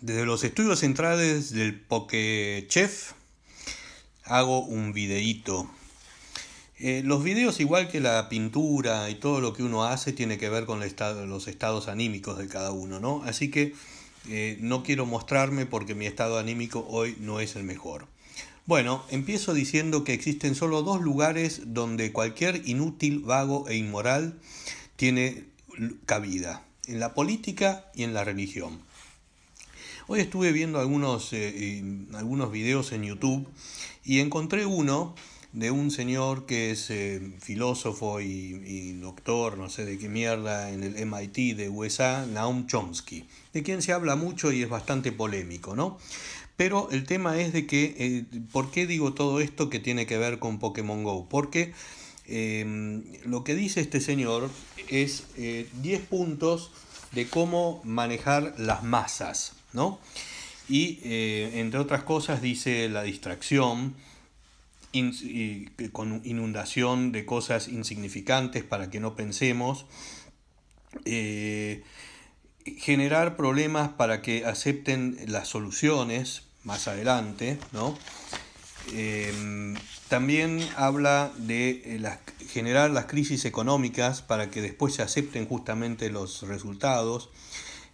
Desde los estudios centrales del Pokechef hago un videíto. Eh, los videos, igual que la pintura y todo lo que uno hace, tiene que ver con los estados anímicos de cada uno, ¿no? Así que eh, no quiero mostrarme porque mi estado anímico hoy no es el mejor. Bueno, empiezo diciendo que existen solo dos lugares donde cualquier inútil, vago e inmoral tiene cabida, en la política y en la religión. Hoy estuve viendo algunos, eh, algunos videos en YouTube y encontré uno de un señor que es eh, filósofo y, doctor, no sé de qué mierda, en el MIT de USA, Naum Chomsky, de quien se habla mucho y es bastante polémico, ¿no? Pero el tema es de que, eh, ¿por qué digo todo esto que tiene que ver con Pokémon Go? Porque em, lo que dice este señor es 10 puntos de cómo manejar las masas. ¿no? Y eh, entre otras cosas dice la distracción, con inundación de cosas insignificantes para que no pensemos, eh, generar problemas para que acepten las soluciones más adelante, em, también habla de eh, generar las crisis económicas para que después se acepten justamente los resultados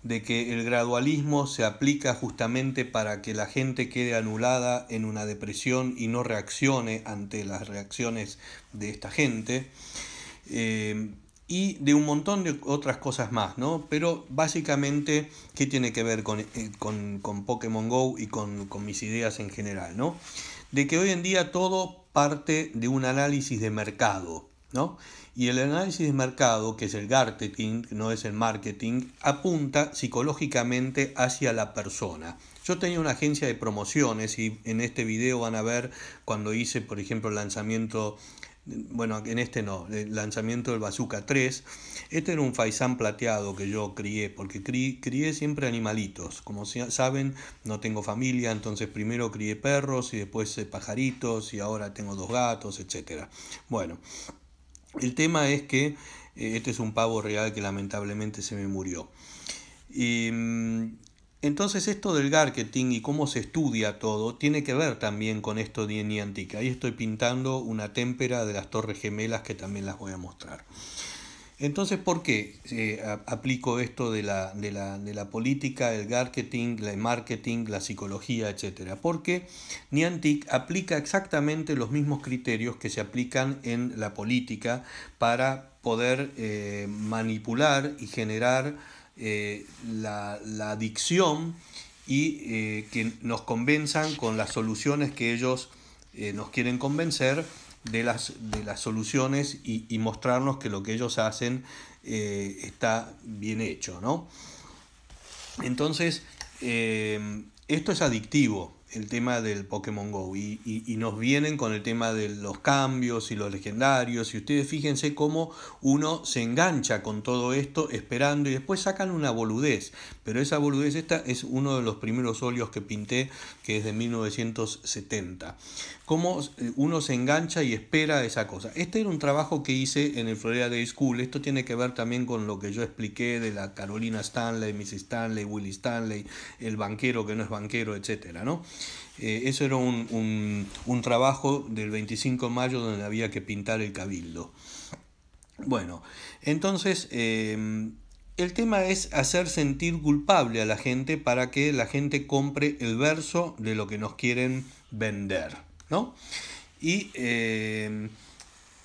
de que el gradualismo se aplica justamente para que la gente quede anulada en una depresión y no reaccione ante las reacciones de esta gente. Eh, y de un montón de otras cosas más, ¿no? Pero básicamente, ¿qué tiene que ver eh, con, Pokémon Go y con, con, mis ideas en general, ¿no? De que hoy en día todo parte de un análisis de mercado. Y el análisis de mercado, que es el marketing, no es el marketing, apunta psicológicamente hacia la persona. Yo tenía una agencia de promociones y en este video van a ver cuando hice, por ejemplo, el lanzamiento, bueno, en este no, el lanzamiento del Bazooka 3. Este era un faisán plateado que yo crié, porque crié, crié siempre animalitos. Como saben, no tengo familia, entonces primero crié perros y después eh, pajaritos y ahora tengo dos gatos, etc. Bueno. El tema es que eh, este es un pavo real que lamentablemente se me murió. Y, mm, entonces esto del marketing y cómo se estudia todo tiene que ver también con esto de Niantic. Ahí estoy pintando una témpera de las torres gemelas que también las voy a mostrar. Entonces, ¿por qué eh, aplico esto de la, política, el marketing, el marketing, la psicología, etcétera? Porque Niantic aplica exactamente los mismos criterios que se aplican en la política para poder eh, manipular y generar eh, la, la, adicción y que nos convenzan con las soluciones que ellos eh, nos quieren convencer de las, soluciones y, mostrarnos que lo que ellos hacen eh, está bien hecho, ¿no? Entonces, eh, esto es adictivo, el tema del Pokémon Go y, nos vienen con el tema de los cambios y los legendarios y ustedes fíjense cómo uno se engancha con todo esto esperando y después sacan una boludez, pero esa boludez esta es uno de los primeros óleos que pinté que es de 1970. Cómo eh, uno se engancha y espera esa cosa. Este era un trabajo que hice en el Florida Day School, esto tiene que ver también con lo que yo expliqué de la Carolina Stanley, Miss Stanley, Willie Stanley, el banquero que no es banquero, etcétera, ¿no? Eh, eso era un, trabajo del 25 de mayo donde había que pintar el cabildo. Bueno, entonces eh, el tema es hacer sentir culpable a la gente para que la gente compre el verso de lo que nos quieren vender, ¿no? Y eh,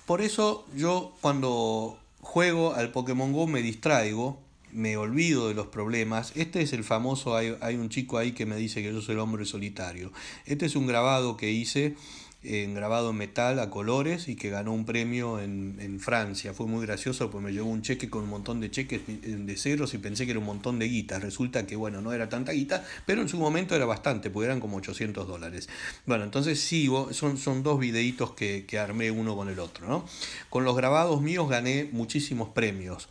por eso yo cuando juego al Pokémon Go me distraigo me olvido de los problemas. Este es el famoso, hay, un chico ahí que me dice que yo soy el hombre solitario. Este es un grabado que hice eh, en grabado en metal a colores y que ganó un premio en, Francia. Fue muy gracioso porque me llegó un cheque con un montón de cheques eh, de ceros y pensé que era un montón de guitas. Resulta que, bueno, no era tanta guita, pero en su momento era bastante, porque eran como 800 dólares. Bueno, entonces sí son, son dos videitos que, que armé uno con el otro. ¿no? Con los grabados míos gané muchísimos premios.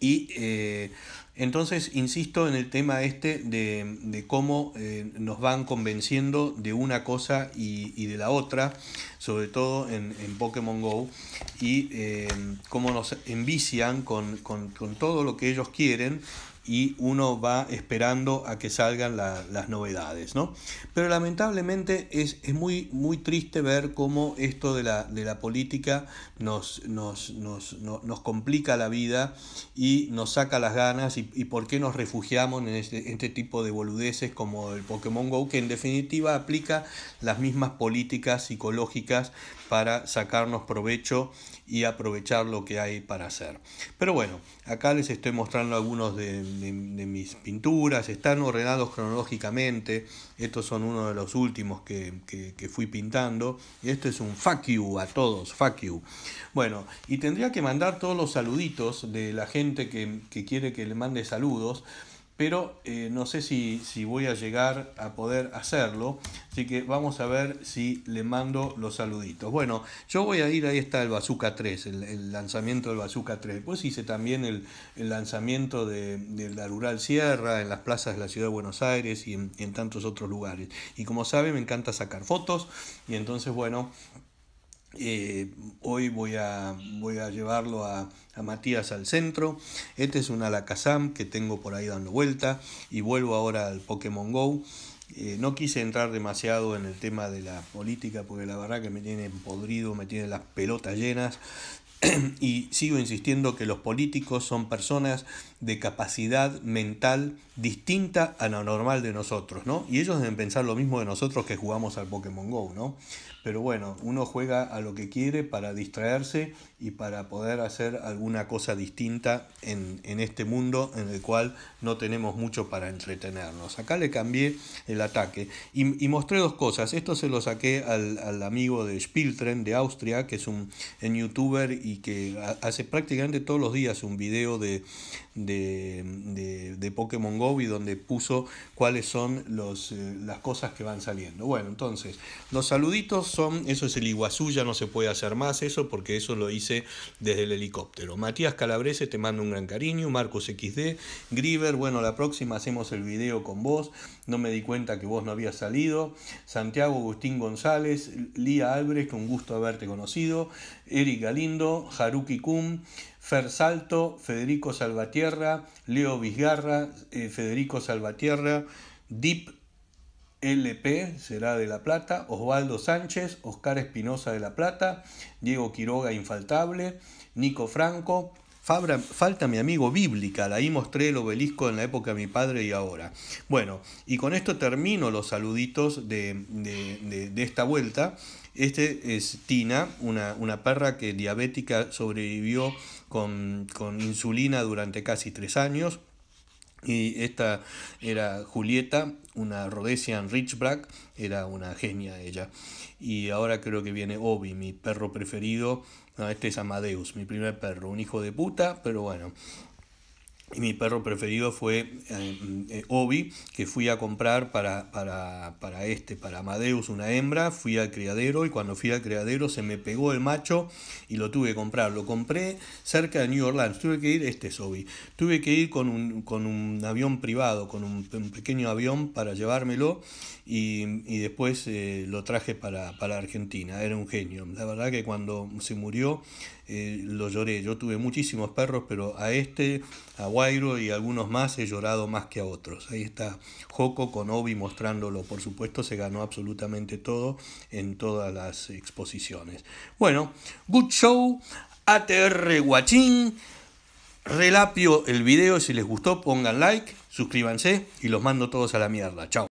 Y eh, entonces, insisto en el tema este de, cómo eh, nos van convenciendo de una cosa y, de la otra, sobre todo en, en Pokémon Go, y eh, cómo nos envician con, con todo lo que ellos quieren y uno va esperando a que salgan las novedades, Pero lamentablemente es, muy, muy triste ver cómo esto de la, política nos, nos, complica la vida y nos saca las ganas y, por qué nos refugiamos en este, este, tipo de boludeces como el Pokémon Go, que en definitiva aplica las mismas políticas psicológicas para sacarnos provecho y aprovechar lo que hay para hacer. Pero bueno, acá les estoy mostrando algunos de, mis pinturas, están ordenados cronológicamente, estos son uno de los últimos que, fui pintando, y este es un fuck you a todos, fuck you. Bueno, y tendría que mandar todos los saluditos de la gente que, que quiere que le mande saludos pero eh, no sé si, si, voy a llegar a poder hacerlo, así que vamos a ver si le mando los saluditos. Bueno, yo voy a ir, ahí está el Bazooka 3, el, lanzamiento del Bazooka 3, después hice también el, lanzamiento de, la Rural Sierra en las plazas de la Ciudad de Buenos Aires y en, en tantos otros lugares. Y como sabe, me encanta sacar fotos y entonces, bueno... Eh, hoy voy a, voy a llevarlo a, Matías al centro. Este es un Alakazam que tengo por ahí dando vuelta. Y vuelvo ahora al Pokémon Go. Eh, no quise entrar demasiado en el tema de la política porque la verdad que me tiene podrido, me tiene las pelotas llenas. y sigo insistiendo que los políticos son personas de capacidad mental distinta a la normal de nosotros, ¿no? Y ellos deben pensar lo mismo de nosotros que jugamos al Pokémon Go, ¿no? Pero bueno, uno juega a lo que quiere para distraerse y para poder hacer alguna cosa distinta en, este mundo en el cual no tenemos mucho para entretenernos. Acá le cambié el ataque y, mostré dos cosas. Esto se lo saqué al, amigo de Spieltren de Austria, que es un youtuber y que hace prácticamente todos los días un video de, de, de, Pokémon Go y donde puso cuáles son los, eh, las cosas que van saliendo. Bueno, entonces, los saluditos son, eso es el Iguazú, ya no se puede hacer más eso porque eso lo hice desde el helicóptero. Matías Calabrese, te mando un gran cariño, Marcos XD, Griver, bueno, la próxima hacemos el video con vos no me di cuenta que vos no habías salido, Santiago Agustín González, Lía Álvarez, con gusto haberte conocido, Eric Galindo, Haruki Kun, Fer Salto, Federico Salvatierra, Leo Vizgarra, eh, Federico Salvatierra, Dip LP será de La Plata, Osvaldo Sánchez, Oscar Espinosa de La Plata, Diego Quiroga Infaltable, Nico Franco, falta mi amigo bíblica, la ahí mostré el obelisco en la época de mi padre y ahora. Bueno, y con esto termino los saluditos de, de, de, esta vuelta. Este es Tina, una, perra que diabética sobrevivió con, con insulina durante casi tres años. Y esta era Julieta, una Rhodesian Ridgeback, era una genia ella. Y ahora creo que viene Obi, mi perro preferido. No, este es Amadeus, mi primer perro, un hijo de puta, pero bueno, y mi perro preferido fue eh, eh, Obi, que fui a comprar para, para, este, para Amadeus, una hembra. Fui al criadero y cuando fui al criadero se me pegó el macho y lo tuve que comprar. Lo compré cerca de New Orleans. Tuve que ir, este Obi, tuve que ir con un, avión privado, con un, pequeño avión para llevármelo y, después eh, lo traje para, para Argentina. Era un genio. La verdad que cuando se murió eh, lo lloré. Yo tuve muchísimos perros, pero a este, a Guairo y algunos más he llorado más que a otros. Ahí está Joco con Obi mostrándolo. Por supuesto, se ganó absolutamente todo en todas las exposiciones. Bueno, Good Show, ATR Guachín. Relapio el video, si les gustó pongan like, suscríbanse y los mando todos a la mierda. Chao.